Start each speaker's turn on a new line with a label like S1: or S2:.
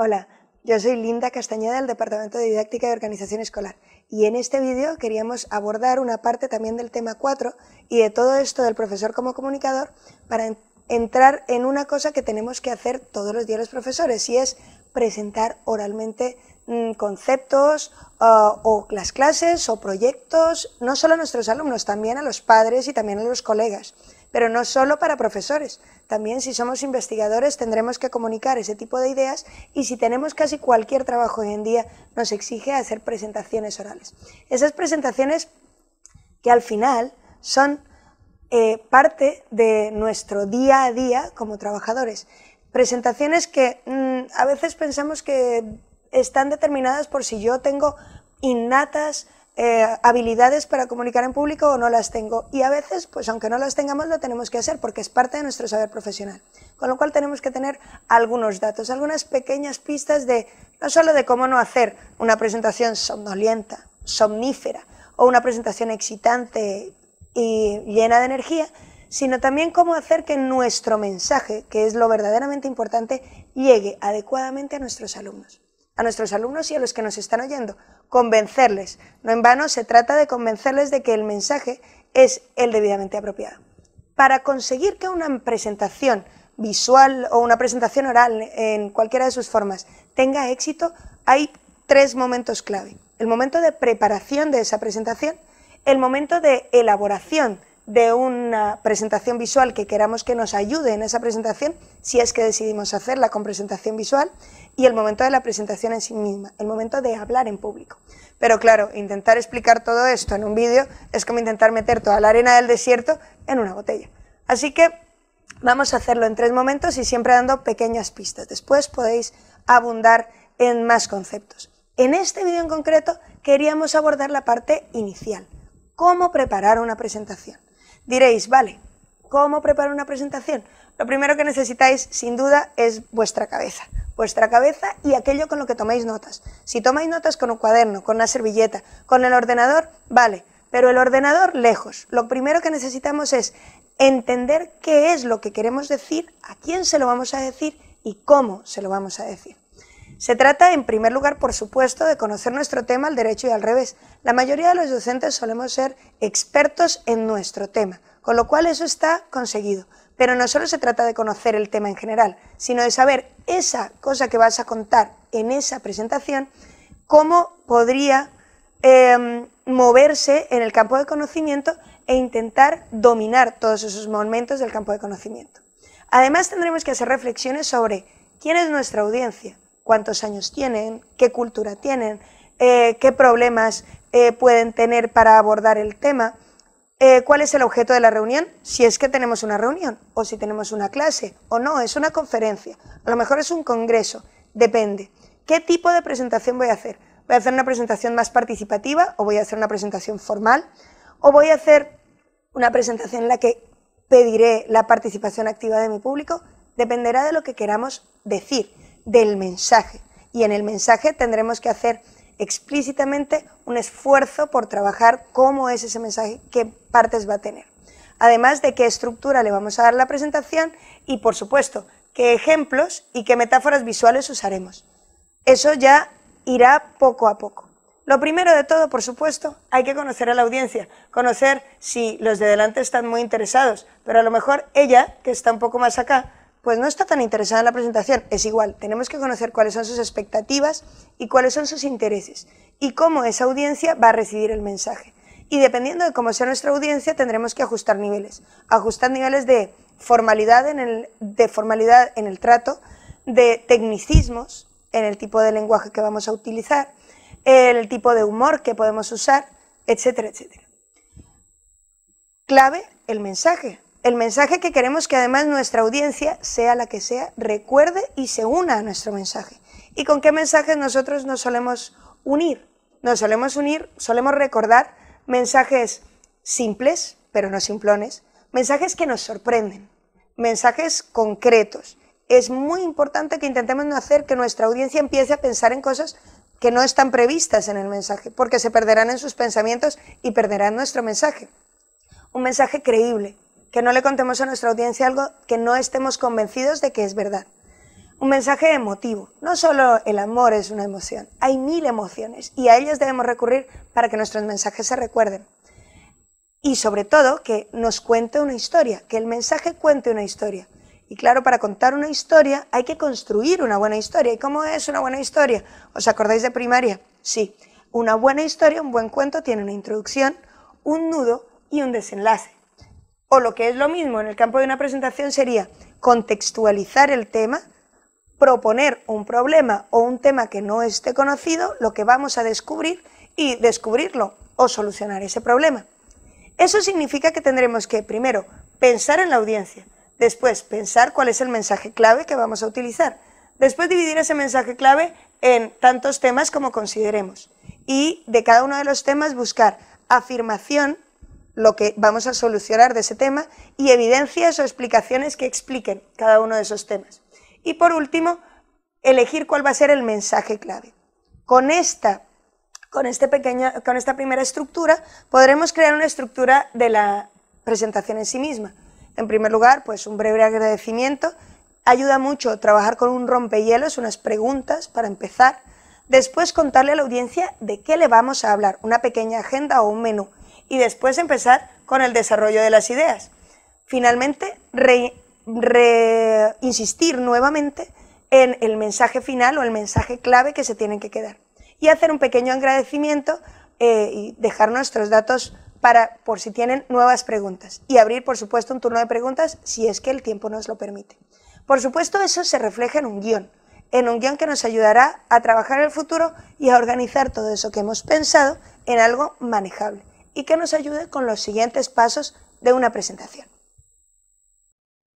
S1: Hola, yo soy Linda Castañeda del Departamento de Didáctica y Organización Escolar y en este vídeo queríamos abordar una parte también del tema 4 y de todo esto del profesor como comunicador para entrar en una cosa que tenemos que hacer todos los días los profesores y es presentar oralmente mm, conceptos ah, o las clases o proyectos, no solo a nuestros alumnos, también a los padres y también a los colegas pero no solo para profesores. También si somos investigadores tendremos que comunicar ese tipo de ideas y si tenemos casi cualquier trabajo hoy en día nos exige hacer presentaciones orales. Esas presentaciones que al final son eh, parte de nuestro día a día como trabajadores. Presentaciones que mm, a veces pensamos que están determinadas por si yo tengo innatas eh, habilidades para comunicar en público o no las tengo. Y a veces, pues aunque no las tengamos, lo tenemos que hacer porque es parte de nuestro saber profesional. Con lo cual tenemos que tener algunos datos, algunas pequeñas pistas de no solo de cómo no hacer una presentación somnolienta, somnífera o una presentación excitante y llena de energía, sino también cómo hacer que nuestro mensaje, que es lo verdaderamente importante, llegue adecuadamente a nuestros alumnos a nuestros alumnos y a los que nos están oyendo, convencerles. No en vano se trata de convencerles de que el mensaje es el debidamente apropiado. Para conseguir que una presentación visual o una presentación oral en cualquiera de sus formas tenga éxito, hay tres momentos clave. El momento de preparación de esa presentación, el momento de elaboración de una presentación visual que queramos que nos ayude en esa presentación, si es que decidimos hacerla con presentación visual, y el momento de la presentación en sí misma, el momento de hablar en público. Pero claro, intentar explicar todo esto en un vídeo es como intentar meter toda la arena del desierto en una botella. Así que vamos a hacerlo en tres momentos y siempre dando pequeñas pistas. Después podéis abundar en más conceptos. En este vídeo en concreto queríamos abordar la parte inicial, cómo preparar una presentación. Diréis, vale, ¿cómo preparo una presentación? Lo primero que necesitáis, sin duda, es vuestra cabeza. Vuestra cabeza y aquello con lo que tomáis notas. Si tomáis notas con un cuaderno, con una servilleta, con el ordenador, vale, pero el ordenador lejos. Lo primero que necesitamos es entender qué es lo que queremos decir, a quién se lo vamos a decir y cómo se lo vamos a decir. Se trata, en primer lugar, por supuesto, de conocer nuestro tema al derecho y al revés. La mayoría de los docentes solemos ser expertos en nuestro tema, con lo cual eso está conseguido. Pero no solo se trata de conocer el tema en general, sino de saber esa cosa que vas a contar en esa presentación, cómo podría em, moverse en el campo de conocimiento e intentar dominar todos esos momentos del campo de conocimiento. Además, tendremos que hacer reflexiones sobre quién es nuestra audiencia, cuántos años tienen, qué cultura tienen, eh, qué problemas eh, pueden tener para abordar el tema, eh, cuál es el objeto de la reunión, si es que tenemos una reunión o si tenemos una clase o no, es una conferencia, a lo mejor es un congreso, depende. ¿Qué tipo de presentación voy a hacer? ¿Voy a hacer una presentación más participativa o voy a hacer una presentación formal? ¿O voy a hacer una presentación en la que pediré la participación activa de mi público? Dependerá de lo que queramos decir del mensaje. Y en el mensaje tendremos que hacer explícitamente un esfuerzo por trabajar cómo es ese mensaje, qué partes va a tener. Además de qué estructura le vamos a dar la presentación y, por supuesto, qué ejemplos y qué metáforas visuales usaremos. Eso ya irá poco a poco. Lo primero de todo, por supuesto, hay que conocer a la audiencia, conocer si los de delante están muy interesados, pero a lo mejor ella, que está un poco más acá, pues no está tan interesada en la presentación. Es igual, tenemos que conocer cuáles son sus expectativas y cuáles son sus intereses y cómo esa audiencia va a recibir el mensaje. Y dependiendo de cómo sea nuestra audiencia, tendremos que ajustar niveles. Ajustar niveles de formalidad en el, de formalidad en el trato, de tecnicismos en el tipo de lenguaje que vamos a utilizar, el tipo de humor que podemos usar, etcétera, etcétera. Clave, el mensaje el mensaje que queremos que además nuestra audiencia, sea la que sea, recuerde y se una a nuestro mensaje. ¿Y con qué mensajes nosotros nos solemos unir? Nos solemos unir, solemos recordar mensajes simples, pero no simplones, mensajes que nos sorprenden, mensajes concretos. Es muy importante que intentemos no hacer que nuestra audiencia empiece a pensar en cosas que no están previstas en el mensaje, porque se perderán en sus pensamientos y perderán nuestro mensaje. Un mensaje creíble, que no le contemos a nuestra audiencia algo que no estemos convencidos de que es verdad. Un mensaje emotivo. No solo el amor es una emoción, hay mil emociones y a ellas debemos recurrir para que nuestros mensajes se recuerden. Y sobre todo que nos cuente una historia, que el mensaje cuente una historia. Y claro, para contar una historia hay que construir una buena historia. ¿Y cómo es una buena historia? ¿Os acordáis de primaria? Sí. Una buena historia, un buen cuento tiene una introducción, un nudo y un desenlace. O lo que es lo mismo en el campo de una presentación sería contextualizar el tema, proponer un problema o un tema que no esté conocido, lo que vamos a descubrir y descubrirlo o solucionar ese problema. Eso significa que tendremos que, primero, pensar en la audiencia, después pensar cuál es el mensaje clave que vamos a utilizar, después dividir ese mensaje clave en tantos temas como consideremos y de cada uno de los temas buscar afirmación lo que vamos a solucionar de ese tema y evidencias o explicaciones que expliquen cada uno de esos temas. Y por último, elegir cuál va a ser el mensaje clave. Con esta, con este pequeño, con esta primera estructura podremos crear una estructura de la presentación en sí misma. En primer lugar, pues un breve agradecimiento. Ayuda mucho trabajar con un rompehielos, unas preguntas para empezar. Después contarle a la audiencia de qué le vamos a hablar, una pequeña agenda o un menú y después empezar con el desarrollo de las ideas. Finalmente, insistir nuevamente en el mensaje final o el mensaje clave que se tienen que quedar. Y hacer un pequeño agradecimiento eh, y dejar nuestros datos para, por si tienen nuevas preguntas. Y abrir, por supuesto, un turno de preguntas si es que el tiempo nos lo permite. Por supuesto, eso se refleja en un guión, en un guión que nos ayudará a trabajar el futuro y a organizar todo eso que hemos pensado en algo manejable y que nos ayude con los siguientes pasos de una presentación.